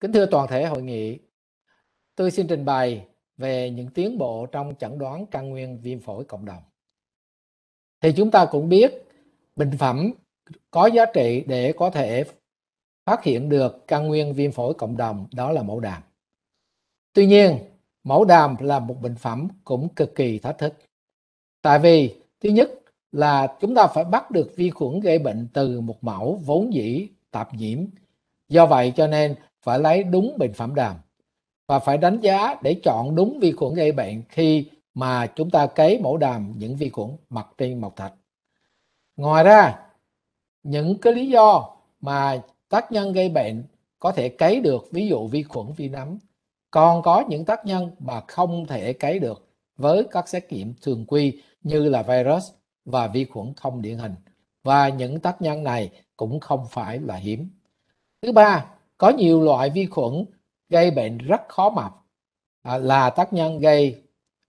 Kính thưa toàn thể hội nghị, tôi xin trình bày về những tiến bộ trong chẩn đoán căn nguyên viêm phổi cộng đồng. Thì chúng ta cũng biết bệnh phẩm có giá trị để có thể phát hiện được căn nguyên viêm phổi cộng đồng đó là mẫu đàm. Tuy nhiên, mẫu đàm là một bệnh phẩm cũng cực kỳ thách thức. Tại vì thứ nhất là chúng ta phải bắt được vi khuẩn gây bệnh từ một mẫu vốn dĩ tạp nhiễm. Do vậy cho nên phải lấy đúng bệnh phẩm đàm và phải đánh giá để chọn đúng vi khuẩn gây bệnh khi mà chúng ta cấy mẫu đàm những vi khuẩn mặt trên mộc thạch. Ngoài ra, những cái lý do mà tác nhân gây bệnh có thể cấy được ví dụ vi khuẩn vi nấm còn có những tác nhân mà không thể cấy được với các xét nghiệm thường quy như là virus và vi khuẩn không điển hình và những tác nhân này cũng không phải là hiếm thứ ba có nhiều loại vi khuẩn gây bệnh rất khó mập à, là tác nhân gây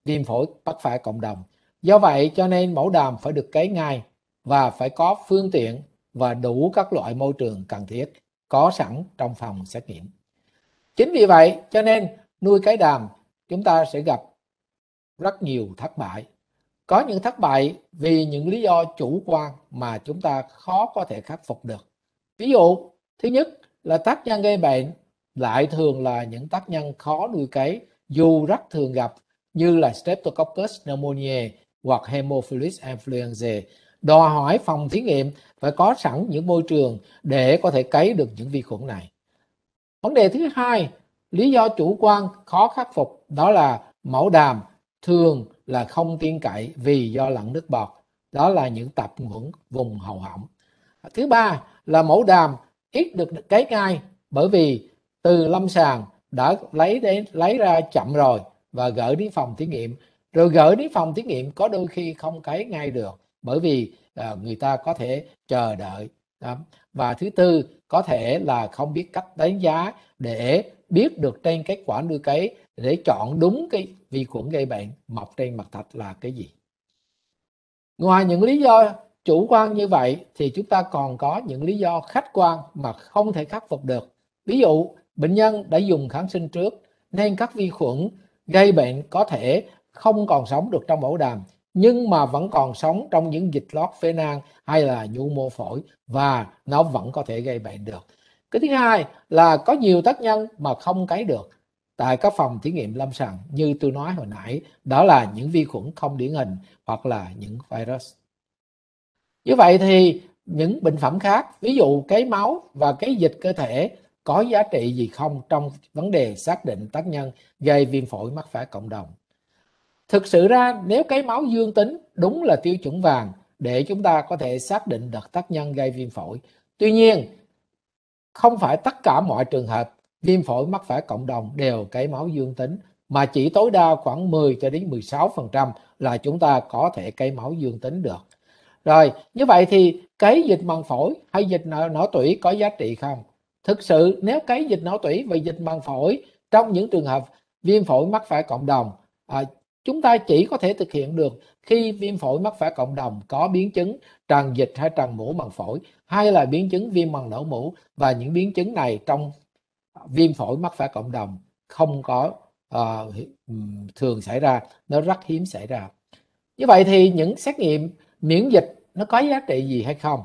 viêm phổi bắt phải cộng đồng do vậy cho nên mẫu đàm phải được cấy ngay và phải có phương tiện và đủ các loại môi trường cần thiết có sẵn trong phòng xét nghiệm chính vì vậy cho nên nuôi cái đàm chúng ta sẽ gặp rất nhiều thất bại có những thất bại vì những lý do chủ quan mà chúng ta khó có thể khắc phục được ví dụ thứ nhất là tác nhân gây bệnh lại thường là những tác nhân khó nuôi cấy dù rất thường gặp như là Streptococcus pneumoniae hoặc Haemophilus influenzae đòi hỏi phòng thí nghiệm phải có sẵn những môi trường để có thể cấy được những vi khuẩn này. Vấn đề thứ hai, lý do chủ quan khó khắc phục đó là mẫu đàm thường là không tin cậy vì do lẫn nước bọt, đó là những tạp khuẩn vùng hầu họng. Thứ ba là mẫu đàm ít được cái ngay bởi vì từ lâm sàng đã lấy đến lấy ra chậm rồi và gửi đến phòng thí nghiệm rồi gửi đến phòng thí nghiệm có đôi khi không cấy ngay được bởi vì à, người ta có thể chờ đợi đó. và thứ tư có thể là không biết cách đánh giá để biết được trên kết quả nuôi cấy để chọn đúng cái vi khuẩn gây bệnh mọc trên mặt thạch là cái gì ngoài những lý do chủ quan như vậy thì chúng ta còn có những lý do khách quan mà không thể khắc phục được. Ví dụ, bệnh nhân đã dùng kháng sinh trước nên các vi khuẩn gây bệnh có thể không còn sống được trong mẫu đàm nhưng mà vẫn còn sống trong những dịch lót phế nang hay là nhu mô phổi và nó vẫn có thể gây bệnh được. Cái thứ hai là có nhiều tác nhân mà không cấy được tại các phòng thí nghiệm lâm sàng như tôi nói hồi nãy đó là những vi khuẩn không điển hình hoặc là những virus như vậy thì những bệnh phẩm khác ví dụ cái máu và cái dịch cơ thể có giá trị gì không trong vấn đề xác định tác nhân gây viêm phổi mắc phải cộng đồng thực sự ra nếu cái máu dương tính đúng là tiêu chuẩn vàng để chúng ta có thể xác định được tác nhân gây viêm phổi tuy nhiên không phải tất cả mọi trường hợp viêm phổi mắc phải cộng đồng đều cái máu dương tính mà chỉ tối đa khoảng 10 cho đến 16% là chúng ta có thể cái máu dương tính được rồi, như vậy thì cái dịch màng phổi hay dịch não, não tủy có giá trị không? Thực sự nếu cái dịch não tủy và dịch màng phổi trong những trường hợp viêm phổi mắc phải cộng đồng à, chúng ta chỉ có thể thực hiện được khi viêm phổi mắc phải cộng đồng có biến chứng tràn dịch hay tràn mũ bằng phổi hay là biến chứng viêm bằng não mũ và những biến chứng này trong viêm phổi mắc phải cộng đồng không có uh, thường xảy ra nó rất hiếm xảy ra như vậy thì những xét nghiệm miễn dịch nó có giá trị gì hay không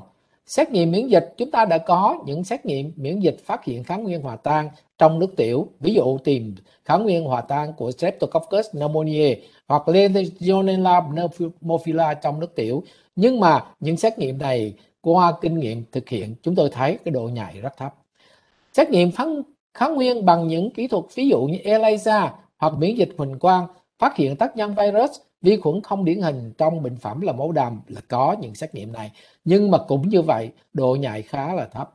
xét nghiệm miễn dịch chúng ta đã có những xét nghiệm miễn dịch phát hiện kháng nguyên hòa tan trong nước tiểu ví dụ tìm kháng nguyên hòa tan của streptococcus pneumoniae hoặc legionella pneumophila trong nước tiểu nhưng mà những xét nghiệm này qua kinh nghiệm thực hiện chúng tôi thấy cái độ nhạy rất thấp xét nghiệm kháng, kháng nguyên bằng những kỹ thuật ví dụ như ELISA hoặc miễn dịch huỳnh quang phát hiện tác nhân virus vi khuẩn không điển hình trong bệnh phẩm là máu đàm là có những xét nghiệm này nhưng mà cũng như vậy độ nhạy khá là thấp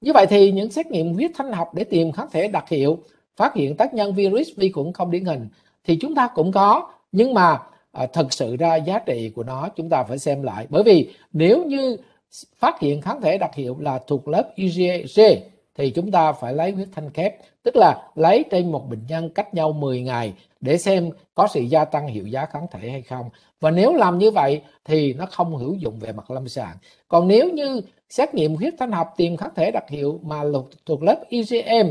như vậy thì những xét nghiệm huyết thanh học để tìm kháng thể đặc hiệu phát hiện tác nhân virus vi khuẩn không điển hình thì chúng ta cũng có nhưng mà à, thật sự ra giá trị của nó chúng ta phải xem lại bởi vì nếu như phát hiện kháng thể đặc hiệu là thuộc lớp IgG thì chúng ta phải lấy huyết thanh kép tức là lấy trên một bệnh nhân cách nhau 10 ngày để xem có sự gia tăng hiệu giá kháng thể hay không và nếu làm như vậy thì nó không hữu dụng về mặt lâm sàng còn nếu như xét nghiệm huyết thanh học tìm kháng thể đặc hiệu mà thuộc lớp IgM e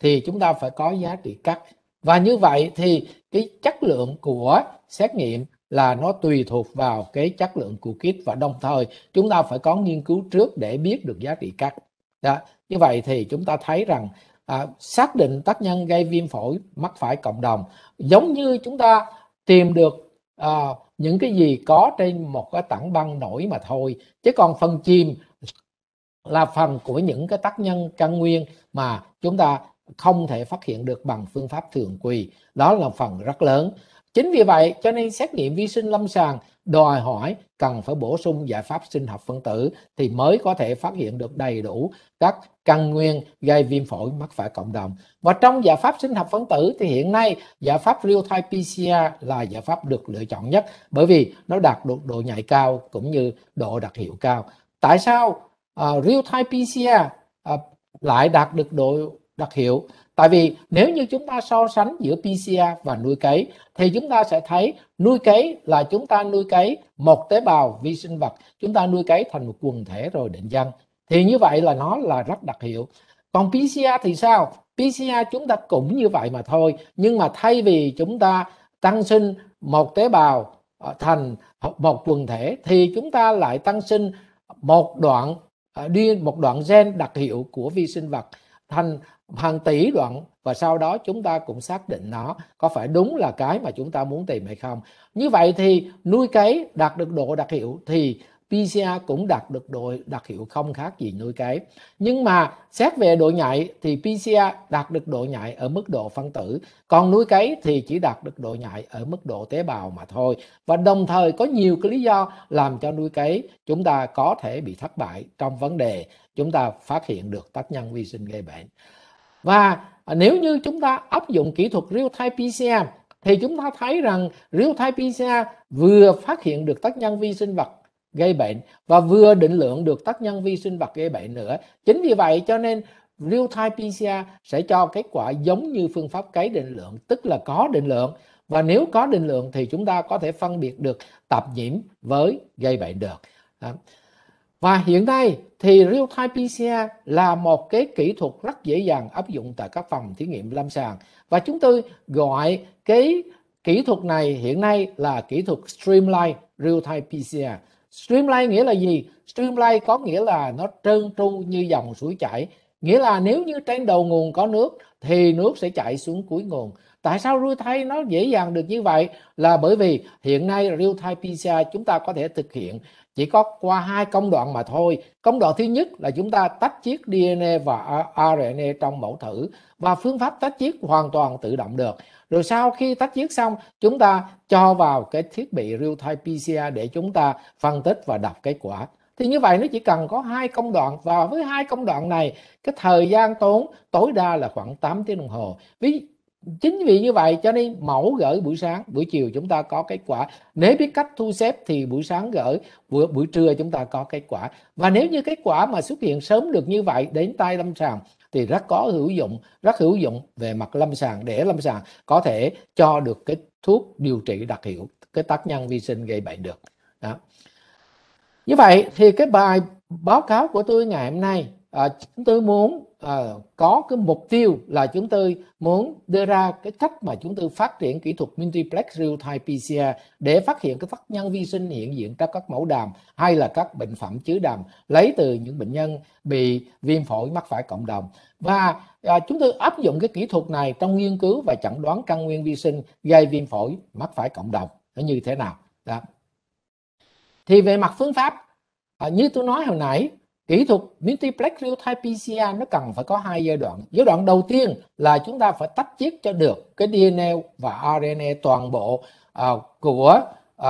thì chúng ta phải có giá trị cắt và như vậy thì cái chất lượng của xét nghiệm là nó tùy thuộc vào cái chất lượng của kit và đồng thời chúng ta phải có nghiên cứu trước để biết được giá trị cắt đó như vậy thì chúng ta thấy rằng à, xác định tác nhân gây viêm phổi mắc phải cộng đồng giống như chúng ta tìm được à, những cái gì có trên một cái tảng băng nổi mà thôi chứ còn phần chìm là phần của những cái tác nhân căn nguyên mà chúng ta không thể phát hiện được bằng phương pháp thường quy đó là phần rất lớn chính vì vậy cho nên xét nghiệm vi sinh lâm sàng đòi hỏi cần phải bổ sung giải pháp sinh học phân tử thì mới có thể phát hiện được đầy đủ các căn nguyên gây viêm phổi mắc phải cộng đồng. Và trong giải pháp sinh học phân tử thì hiện nay giải pháp real-time PCR là giải pháp được lựa chọn nhất bởi vì nó đạt được độ nhạy cao cũng như độ đặc hiệu cao. Tại sao uh, à, real-time PCR uh, à, lại đạt được độ đặc hiệu Tại vì nếu như chúng ta so sánh giữa PCR và nuôi cấy thì chúng ta sẽ thấy nuôi cấy là chúng ta nuôi cấy một tế bào vi sinh vật, chúng ta nuôi cấy thành một quần thể rồi định danh. Thì như vậy là nó là rất đặc hiệu. Còn PCR thì sao? PCR chúng ta cũng như vậy mà thôi, nhưng mà thay vì chúng ta tăng sinh một tế bào ờ, thành một quần thể thì chúng ta lại tăng sinh một đoạn ờ, đi một đoạn gen đặc hiệu của vi sinh vật thành hàng tỷ đoạn và sau đó chúng ta cũng xác định nó có phải đúng là cái mà chúng ta muốn tìm hay không như vậy thì nuôi cấy đạt được độ đặc hiệu thì PCR cũng đạt được độ đặc hiệu không khác gì nuôi cấy. Nhưng mà xét về độ nhạy thì PCR đạt được độ nhạy ở mức độ phân tử, còn nuôi cấy thì chỉ đạt được độ nhạy ở mức độ tế bào mà thôi. Và đồng thời có nhiều cái lý do làm cho nuôi cấy chúng ta có thể bị thất bại trong vấn đề chúng ta phát hiện được tác nhân vi sinh gây bệnh. Và nếu như chúng ta áp dụng kỹ thuật real-time PCR thì chúng ta thấy rằng real-time PCR vừa phát hiện được tác nhân vi sinh vật gây bệnh và vừa định lượng được tác nhân vi sinh vật gây bệnh nữa. Chính vì vậy cho nên real-time PCR sẽ cho kết quả giống như phương pháp cấy định lượng, tức là có định lượng. Và nếu có định lượng thì chúng ta có thể phân biệt được tạp nhiễm với gây bệnh được. Và hiện nay thì real-time PCR là một cái kỹ thuật rất dễ dàng áp dụng tại các phòng thí nghiệm lâm sàng. Và chúng tôi gọi cái kỹ thuật này hiện nay là kỹ thuật streamline real-time PCR streamline nghĩa là gì streamline có nghĩa là nó trơn tru như dòng suối chảy nghĩa là nếu như trên đầu nguồn có nước thì nước sẽ chảy xuống cuối nguồn tại sao real time nó dễ dàng được như vậy là bởi vì hiện nay real time pcr chúng ta có thể thực hiện chỉ có qua hai công đoạn mà thôi công đoạn thứ nhất là chúng ta tách chiếc DNA và RNA trong mẫu thử và phương pháp tách chiếc hoàn toàn tự động được rồi sau khi tách chiếc xong chúng ta cho vào cái thiết bị real time PCR để chúng ta phân tích và đọc kết quả thì như vậy nó chỉ cần có hai công đoạn và với hai công đoạn này cái thời gian tốn tối đa là khoảng 8 tiếng đồng hồ ví chính vì như vậy cho nên mẫu gửi buổi sáng buổi chiều chúng ta có kết quả nếu biết cách thu xếp thì buổi sáng gửi buổi, buổi trưa chúng ta có kết quả và nếu như kết quả mà xuất hiện sớm được như vậy đến tay lâm sàng thì rất có hữu dụng rất hữu dụng về mặt lâm sàng để lâm sàng có thể cho được cái thuốc điều trị đặc hiệu cái tác nhân vi sinh gây bệnh được đó như vậy thì cái bài báo cáo của tôi ngày hôm nay à, chúng tôi muốn à, có cái mục tiêu là chúng tôi muốn đưa ra cái cách mà chúng tôi phát triển kỹ thuật multiplex real-time PCR để phát hiện cái tác nhân vi sinh hiện diện trong các mẫu đàm hay là các bệnh phẩm chứa đàm lấy từ những bệnh nhân bị viêm phổi mắc phải cộng đồng và à, chúng tôi áp dụng cái kỹ thuật này trong nghiên cứu và chẩn đoán căn nguyên vi sinh gây viêm phổi mắc phải cộng đồng nó như thế nào đó. thì về mặt phương pháp à, như tôi nói hồi nãy kỹ thuật multiplex real time PCR nó cần phải có hai giai đoạn. Giai đoạn đầu tiên là chúng ta phải tách chiết cho được cái DNA và RNA toàn bộ uh, của uh,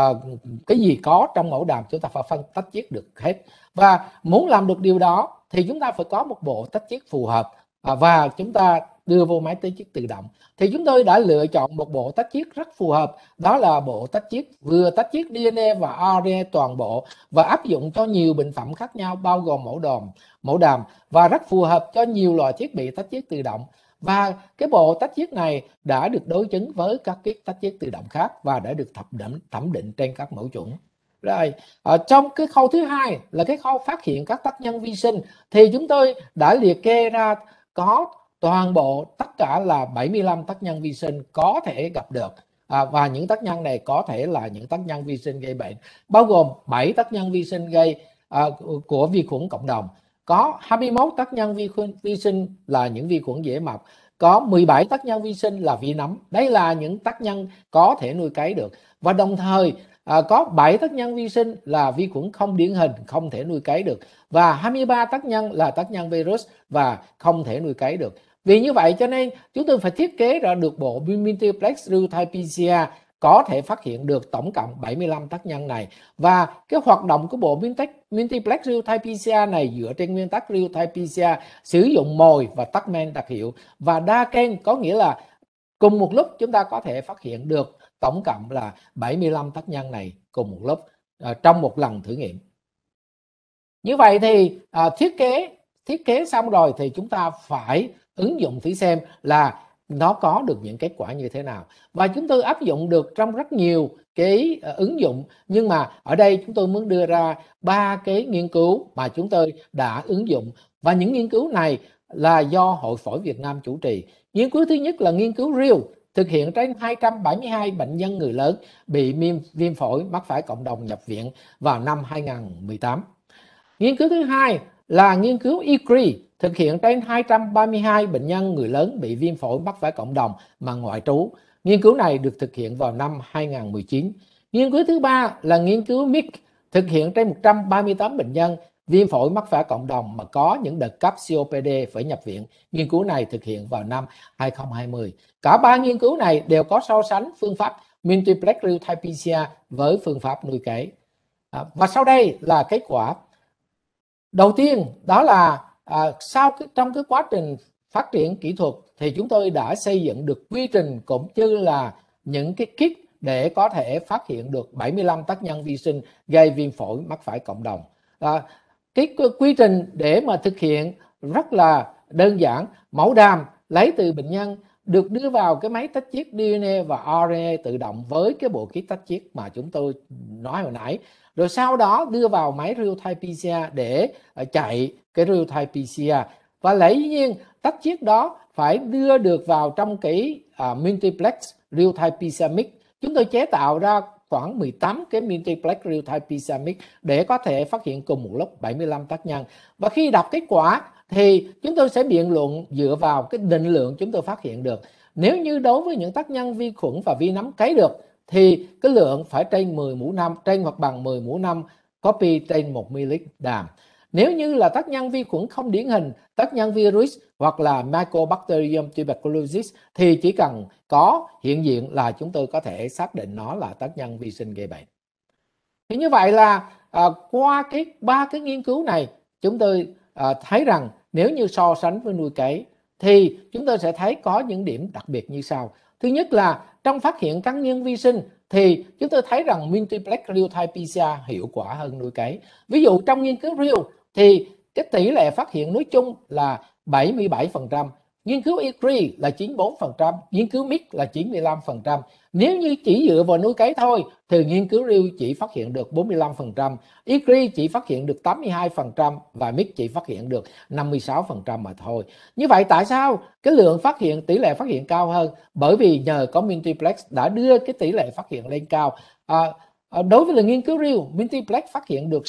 cái gì có trong mẫu đàm chúng ta phải phân tách chiết được hết. Và muốn làm được điều đó thì chúng ta phải có một bộ tách chiết phù hợp à, và chúng ta đưa vô máy tách chiết tự động thì chúng tôi đã lựa chọn một bộ tách chiết rất phù hợp đó là bộ tách chiết vừa tách chiết DNA và RNA toàn bộ và áp dụng cho nhiều bệnh phẩm khác nhau bao gồm mẫu đồm mẫu đàm và rất phù hợp cho nhiều loại thiết bị tách chiết tự động và cái bộ tách chiết này đã được đối chứng với các cái tách chiết tự động khác và đã được thẩm định thẩm định trên các mẫu chuẩn rồi ở à, trong cái khâu thứ hai là cái khâu phát hiện các tác nhân vi sinh thì chúng tôi đã liệt kê ra có toàn bộ tất cả là 75 tác nhân vi sinh có thể gặp được à, và những tác nhân này có thể là những tác nhân vi sinh gây bệnh bao gồm 7 tác nhân vi sinh gây à, của vi khuẩn cộng đồng có 21 tác nhân vi, khuẩn, vi sinh là những vi khuẩn dễ mập có 17 tác nhân vi sinh là vi nấm đây là những tác nhân có thể nuôi cấy được và đồng thời à, có 7 tác nhân vi sinh là vi khuẩn không điển hình không thể nuôi cấy được và 23 tác nhân là tác nhân virus và không thể nuôi cấy được vì như vậy cho nên chúng tôi phải thiết kế ra được bộ multiplex real-time PCR có thể phát hiện được tổng cộng 75 tác nhân này và cái hoạt động của bộ multiplex real-time PCR này dựa trên nguyên tắc real-time PCR sử dụng mồi và tắc men đặc hiệu và đa kênh có nghĩa là cùng một lúc chúng ta có thể phát hiện được tổng cộng là 75 tác nhân này cùng một lớp à, trong một lần thử nghiệm như vậy thì à, thiết kế thiết kế xong rồi thì chúng ta phải ứng dụng thử xem là nó có được những kết quả như thế nào và chúng tôi áp dụng được trong rất nhiều cái à, ứng dụng nhưng mà ở đây chúng tôi muốn đưa ra ba cái nghiên cứu mà chúng tôi đã ứng dụng và những nghiên cứu này là do Hội Phổi Việt Nam chủ trì. Nghiên cứu thứ nhất là nghiên cứu REAL thực hiện trên 272 bệnh nhân người lớn bị viêm, viêm phổi mắc phải cộng đồng nhập viện vào năm 2018. Nghiên cứu thứ hai là nghiên cứu ICRI thực hiện trên 232 bệnh nhân người lớn bị viêm phổi mắc phải cộng đồng mà ngoại trú. Nghiên cứu này được thực hiện vào năm 2019. Nghiên cứu thứ ba là nghiên cứu MIC thực hiện trên 138 bệnh nhân Viêm phổi mắc phải cộng đồng mà có những đợt cấp COPD phải nhập viện. Nghiên cứu này thực hiện vào năm 2020. Cả ba nghiên cứu này đều có so sánh phương pháp multiplex real time PCR với phương pháp nuôi cấy. À, và sau đây là kết quả. Đầu tiên đó là à, sau cái, trong cái quá trình phát triển kỹ thuật thì chúng tôi đã xây dựng được quy trình cũng như là những cái kit để có thể phát hiện được 75 tác nhân vi sinh gây viêm phổi mắc phải cộng đồng. À, cái quy trình để mà thực hiện rất là đơn giản mẫu đàm lấy từ bệnh nhân được đưa vào cái máy tách chiết DNA và RNA tự động với cái bộ kit tách chiết mà chúng tôi nói hồi nãy rồi sau đó đưa vào máy real time PCR để ờ, chạy cái real time PCR và lẽ nhiên tách chiết đó phải đưa được vào trong cái uh, multiplex real time PCR mix chúng tôi chế tạo ra khoảng 18 cái multiplex real-time pixamic để có thể phát hiện cùng một lúc 75 tác nhân. Và khi đọc kết quả thì chúng tôi sẽ biện luận dựa vào cái định lượng chúng tôi phát hiện được. Nếu như đối với những tác nhân vi khuẩn và vi nấm cấy được thì cái lượng phải trên 10 mũ 5, trên hoặc bằng 10 mũ 5 copy trên 1 ml đàm. Nếu như là tác nhân vi khuẩn không điển hình, tác nhân virus hoặc là Mycobacterium tuberculosis thì chỉ cần có hiện diện là chúng tôi có thể xác định nó là tác nhân vi sinh gây bệnh. Thì như vậy là à, qua cái ba cái nghiên cứu này chúng tôi à, thấy rằng nếu như so sánh với nuôi cấy thì chúng tôi sẽ thấy có những điểm đặc biệt như sau. Thứ nhất là trong phát hiện các nhân vi sinh thì chúng tôi thấy rằng multiplex real-time PCR hiệu quả hơn nuôi cấy. Ví dụ trong nghiên cứu real thì cái tỷ lệ phát hiện nói chung là 77%, nghiên cứu ICRI là 94%, nghiên cứu MIT là 95%. Nếu như chỉ dựa vào nuôi cấy thôi thì nghiên cứu RIU chỉ phát hiện được 45%, ICRI chỉ phát hiện được 82% và MIT chỉ phát hiện được 56% mà thôi. Như vậy tại sao cái lượng phát hiện tỷ lệ phát hiện cao hơn? Bởi vì nhờ có multiplex đã đưa cái tỷ lệ phát hiện lên cao. À, à đối với là nghiên cứu RIU, multiplex phát hiện được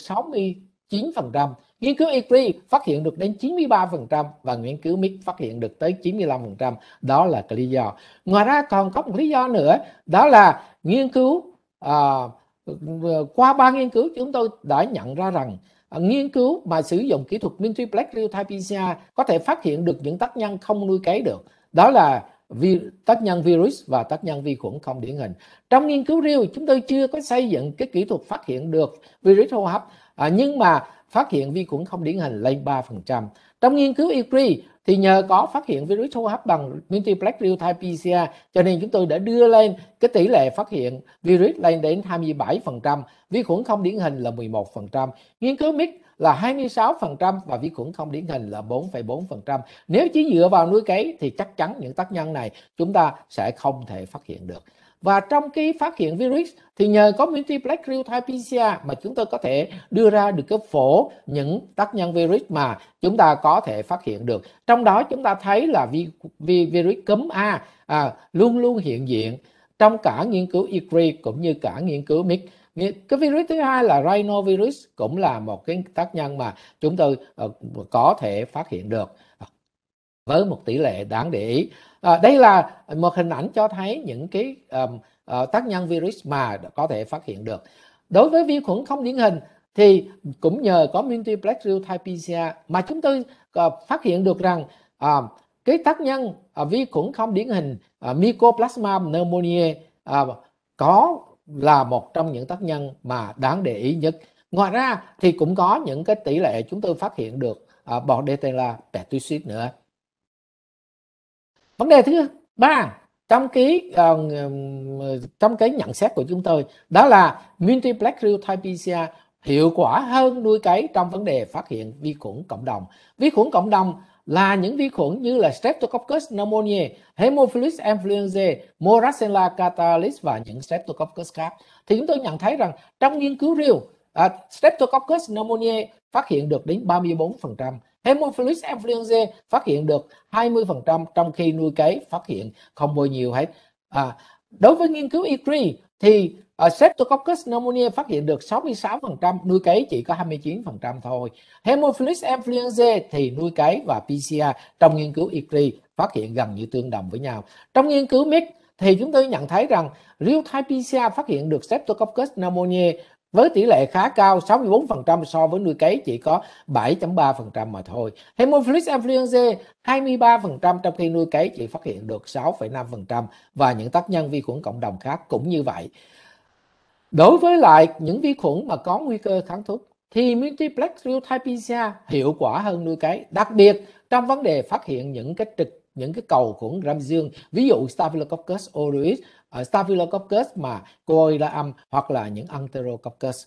69%, Nghiên cứu ICRI phát hiện được đến 93% và nghiên cứu mic phát hiện được tới 95%. Đó là cái lý do. Ngoài ra còn có một lý do nữa, đó là nghiên cứu uh, qua ba nghiên cứu chúng tôi đã nhận ra rằng à, nghiên cứu mà sử dụng kỹ thuật multiplex real-time PCR có thể phát hiện được những tác nhân không nuôi cấy được. Đó là vi, tác nhân virus và tác nhân vi khuẩn không điển hình. Trong nghiên cứu riêu chúng tôi chưa có xây dựng cái kỹ thuật phát hiện được virus hô hấp à, nhưng mà phát hiện vi khuẩn không điển hình lên 3%. Trong nghiên cứu ICRI thì nhờ có phát hiện virus hô hấp bằng multiplex real-time PCR cho nên chúng tôi đã đưa lên cái tỷ lệ phát hiện virus lên đến 27%, vi khuẩn không điển hình là 11%, nghiên cứu mix là 26% và vi khuẩn không điển hình là 4,4%. Nếu chỉ dựa vào nuôi cấy thì chắc chắn những tác nhân này chúng ta sẽ không thể phát hiện được và trong cái phát hiện virus thì nhờ có multiplex real time PCR mà chúng tôi có thể đưa ra được cái phổ những tác nhân virus mà chúng ta có thể phát hiện được trong đó chúng ta thấy là vi, vi, virus cúm A à, luôn luôn hiện diện trong cả nghiên cứu ICRI e cũng như cả nghiên cứu MIC cái virus thứ hai là rhinovirus cũng là một cái tác nhân mà chúng tôi ờ, có thể phát hiện được với một tỷ lệ đáng để ý. À, đây là một hình ảnh cho thấy những cái um, uh, tác nhân virus mà có thể phát hiện được. Đối với vi khuẩn không điển hình thì cũng nhờ có multiplex real-time PCR mà chúng tôi uh, phát hiện được rằng uh, cái tác nhân uh, vi khuẩn không điển hình uh, Mycoplasma pneumoniae uh, có là một trong những tác nhân mà đáng để ý nhất. Ngoài ra thì cũng có những cái tỷ lệ chúng tôi phát hiện được uh, bọt detella pertussis nữa vấn đề thứ ba trong cái uh, trong cái nhận xét của chúng tôi đó là multiplex real time PCR hiệu quả hơn nuôi cấy trong vấn đề phát hiện vi khuẩn cộng đồng vi khuẩn cộng đồng là những vi khuẩn như là Streptococcus pneumoniae, Haemophilus influenzae, Moraxella catalis và những Streptococcus khác. Thì chúng tôi nhận thấy rằng trong nghiên cứu riêu, uh, ờ, Streptococcus pneumoniae phát hiện được đến 34%, Hemophilus influenzae phát hiện được 20% trong khi nuôi cấy phát hiện không bao nhiêu hết. À, đối với nghiên cứu ICRI e thì uh, Streptococcus pneumoniae phát hiện được 66%, nuôi cấy chỉ có 29% thôi. Hemophilus influenzae thì nuôi cấy và PCR trong nghiên cứu ICRI e phát hiện gần như tương đồng với nhau. Trong nghiên cứu MIC thì chúng tôi nhận thấy rằng real-time PCR phát hiện được Streptococcus pneumoniae với tỷ lệ khá cao 64% so với nuôi cấy chỉ có 7.3% mà thôi. hemophilus influenzae 23% trong khi nuôi cấy chỉ phát hiện được 6,5% và những tác nhân vi khuẩn cộng đồng khác cũng như vậy. Đối với lại những vi khuẩn mà có nguy cơ kháng thuốc thì multiplex real-time PCR hiệu quả hơn nuôi cấy, đặc biệt trong vấn đề phát hiện những cái trực những cái cầu khuẩn gram dương, ví dụ Staphylococcus aureus ở ờ, Staphylococcus mà Corylaum hoặc là những Enterococcus.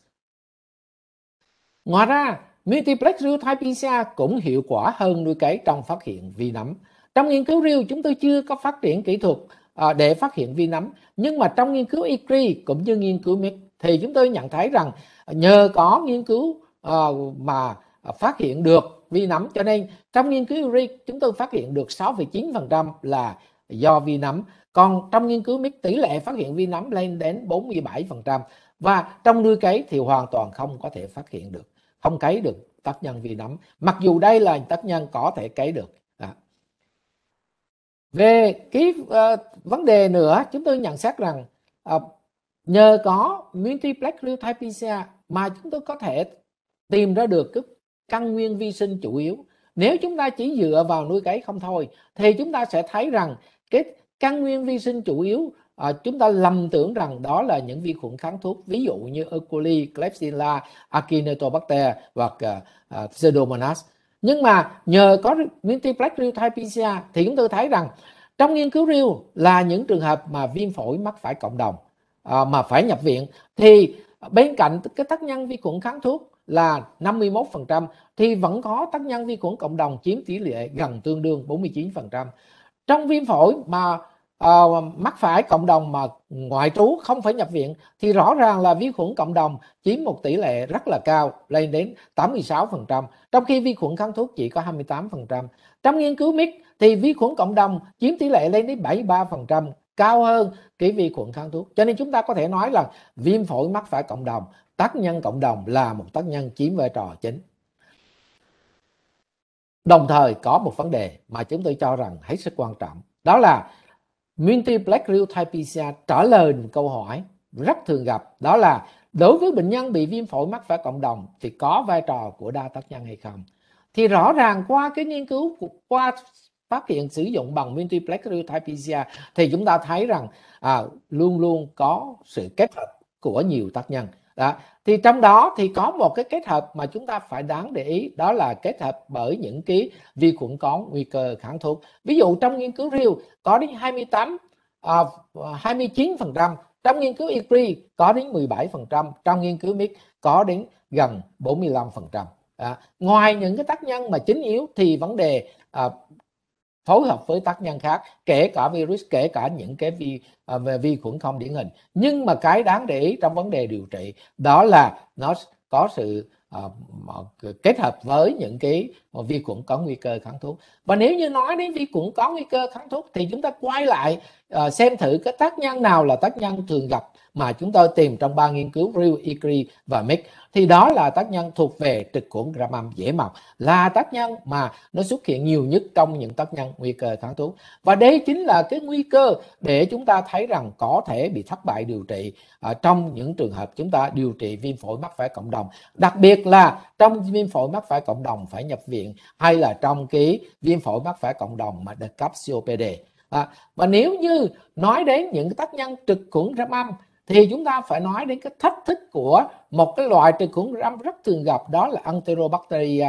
Ngoài ra, multiplex real time PCR cũng hiệu quả hơn nuôi cấy trong phát hiện vi nấm. Trong nghiên cứu real chúng tôi chưa có phát triển kỹ thuật ờ, để phát hiện vi nấm, nhưng mà trong nghiên cứu ICRI cũng như nghiên cứu MIC thì chúng tôi nhận thấy rằng nhờ có nghiên cứu ờ, mà phát hiện được vi nấm cho nên trong nghiên cứu ICRI chúng tôi phát hiện được 6,9% là do vi nấm. Còn trong nghiên cứu MIP tỷ lệ phát hiện vi nấm lên đến 47% và trong nuôi cấy thì hoàn toàn không có thể phát hiện được, không cấy được tác nhân vi nấm. Mặc dù đây là tác nhân có thể cấy được. À. Về cái uh, ờ, vấn đề nữa, chúng tôi nhận xét rằng uh, nhờ có multiplex real time PCR mà chúng tôi có thể tìm ra được cái căn nguyên vi sinh chủ yếu nếu chúng ta chỉ dựa vào nuôi cấy không thôi thì chúng ta sẽ thấy rằng cái căn nguyên vi sinh chủ yếu à, chúng ta lầm tưởng rằng đó là những vi khuẩn kháng thuốc ví dụ như E. coli, Klebsiella, Acinetobacter hoặc uh, Pseudomonas nhưng mà nhờ có multiplex real time PCR thì chúng tôi thấy rằng trong nghiên cứu real là những trường hợp mà viêm phổi mắc phải cộng đồng à, mà phải nhập viện thì bên cạnh cái tác nhân vi khuẩn kháng thuốc là 51% thì vẫn có tác nhân vi khuẩn cộng đồng chiếm tỷ lệ gần tương đương 49% trong viêm phổi mà uh, mắc phải cộng đồng mà ngoại trú không phải nhập viện thì rõ ràng là vi khuẩn cộng đồng chiếm một tỷ lệ rất là cao lên đến 86% trong khi vi khuẩn kháng thuốc chỉ có 28% trong nghiên cứu mix thì vi khuẩn cộng đồng chiếm tỷ lệ lên đến 73% cao hơn cái vi khuẩn kháng thuốc cho nên chúng ta có thể nói là viêm phổi mắc phải cộng đồng tác nhân cộng đồng là một tác nhân chiếm vai trò chính đồng thời có một vấn đề mà chúng tôi cho rằng hết sức quan trọng đó là multi black real time PCR trả lời một câu hỏi rất thường gặp đó là đối với bệnh nhân bị viêm phổi mắc phải cộng đồng thì có vai trò của đa tác nhân hay không thì rõ ràng qua cái nghiên cứu qua phát hiện sử dụng bằng multiplex real time PCR thì chúng ta thấy rằng à, luôn luôn có sự kết hợp của nhiều tác nhân đó. thì trong đó thì có một cái kết hợp mà chúng ta phải đáng để ý đó là kết hợp bởi những cái vi khuẩn có nguy cơ kháng thuốc ví dụ trong nghiên cứu riêu có đến 28 à, 29 phần trăm trong nghiên cứu ICRI có đến 17 phần trăm trong nghiên cứu MIC có đến gần 45 phần trăm ngoài những cái tác nhân mà chính yếu thì vấn đề à, phối hợp với tác nhân khác kể cả virus kể cả những cái vi à, về vi khuẩn không điển hình nhưng mà cái đáng để ý trong vấn đề điều trị đó là nó có sự uh, kết hợp với những cái và vi khuẩn có nguy cơ kháng thuốc và nếu như nói đến vi khuẩn có nguy cơ kháng thuốc thì chúng ta quay lại uh, xem thử cái tác nhân nào là tác nhân thường gặp mà chúng tôi tìm trong ba nghiên cứu real Ikri và Mick thì đó là tác nhân thuộc về trực khuẩn gram âm dễ mọc là tác nhân mà nó xuất hiện nhiều nhất trong những tác nhân nguy cơ kháng thuốc và đây chính là cái nguy cơ để chúng ta thấy rằng có thể bị thất bại điều trị ở ờ, trong những trường hợp chúng ta điều trị viêm phổi mắc phải cộng đồng đặc biệt là trong viêm phổi mắc phải cộng đồng phải nhập viện viện hay là trong cái viêm phổi mắc phải cộng đồng mà được cấp COPD. À, và nếu như nói đến những tác nhân trực khuẩn râm âm thì chúng ta phải nói đến cái thách thức của một cái loại trực khuẩn gram rất thường gặp đó là Enterobacteria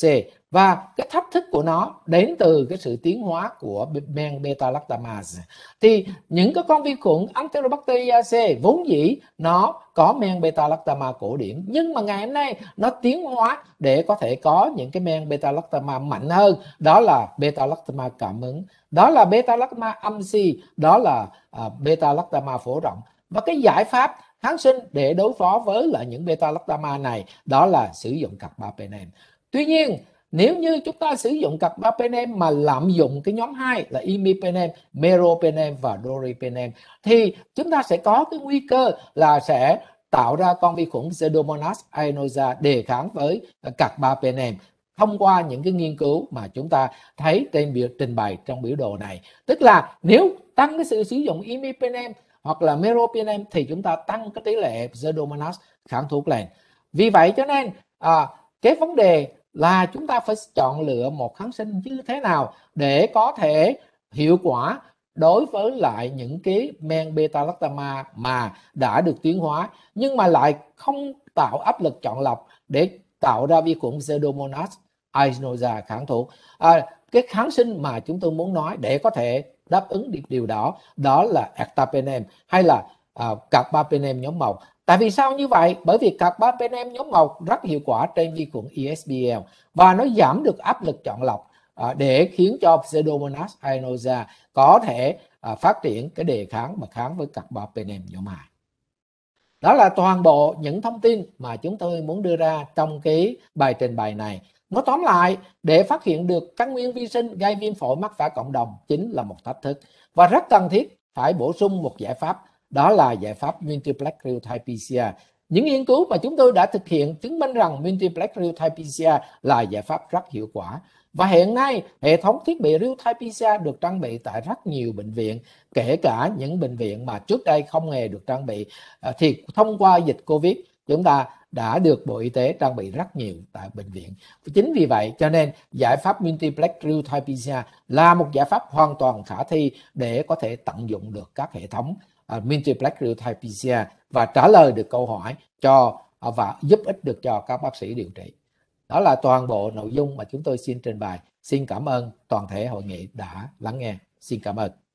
C và cái thách thức của nó đến từ cái sự tiến hóa của men beta lactamase thì những cái con vi khuẩn Enterobacteria C vốn dĩ nó có men beta lactama cổ điển nhưng mà ngày hôm nay nó tiến hóa để có thể có những cái men beta lactama mạnh hơn đó là beta lactama cảm ứng đó là beta lactama âm si đó là à, beta lactama phổ rộng và cái giải pháp kháng sinh để đối phó với là những beta lactama này đó là sử dụng carbapenem tuy nhiên nếu như chúng ta sử dụng carbapenem mà lạm dụng cái nhóm 2 là imipenem, meropenem và doripenem thì chúng ta sẽ có cái nguy cơ là sẽ tạo ra con vi khuẩn Pseudomonas aeruginosa đề kháng với carbapenem thông qua những cái nghiên cứu mà chúng ta thấy trên biểu trình bày trong biểu đồ này tức là nếu tăng cái sự sử dụng imipenem hoặc là meropenem thì chúng ta tăng cái tỷ lệ pseudomonas kháng thuốc lên vì vậy cho nên à, cái vấn đề là chúng ta phải chọn lựa một kháng sinh như thế nào để có thể hiệu quả đối với lại những cái men beta lactama mà đã được tiến hóa nhưng mà lại không tạo áp lực chọn lọc để tạo ra vi khuẩn pseudomonas aeruginosa kháng thuốc à, cái kháng sinh mà chúng tôi muốn nói để có thể đáp ứng được điều đó đó là actapenem hay là uh, à, carbapenem nhóm màu tại vì sao như vậy bởi vì carbapenem nhóm màu rất hiệu quả trên vi khuẩn ESBL và nó giảm được áp lực chọn lọc uh, để khiến cho pseudomonas aeruginosa có thể uh, phát triển cái đề kháng mà kháng với carbapenem nhóm màu đó là toàn bộ những thông tin mà chúng tôi muốn đưa ra trong cái bài trình bày này Nói tóm lại, để phát hiện được các nguyên vi sinh gây viêm phổi mắc phải cộng đồng chính là một thách thức và rất cần thiết phải bổ sung một giải pháp, đó là giải pháp multiplex real-time PCR. Những nghiên cứu mà chúng tôi đã thực hiện chứng minh rằng multiplex real-time PCR là giải pháp rất hiệu quả. Và hiện nay, hệ thống thiết bị real-time PCR được trang bị tại rất nhiều bệnh viện, kể cả những bệnh viện mà trước đây không hề được trang bị. À, thì thông qua dịch COVID, chúng ta đã được Bộ Y tế trang bị rất nhiều tại bệnh viện. Chính vì vậy cho nên giải pháp multiplex real time PCR là một giải pháp hoàn toàn khả thi để có thể tận dụng được các hệ thống uh, multiplex real time PCR và trả lời được câu hỏi cho uh, và giúp ích được cho các bác sĩ điều trị. Đó là toàn bộ nội dung mà chúng tôi xin trình bày. Xin cảm ơn toàn thể hội nghị đã lắng nghe. Xin cảm ơn.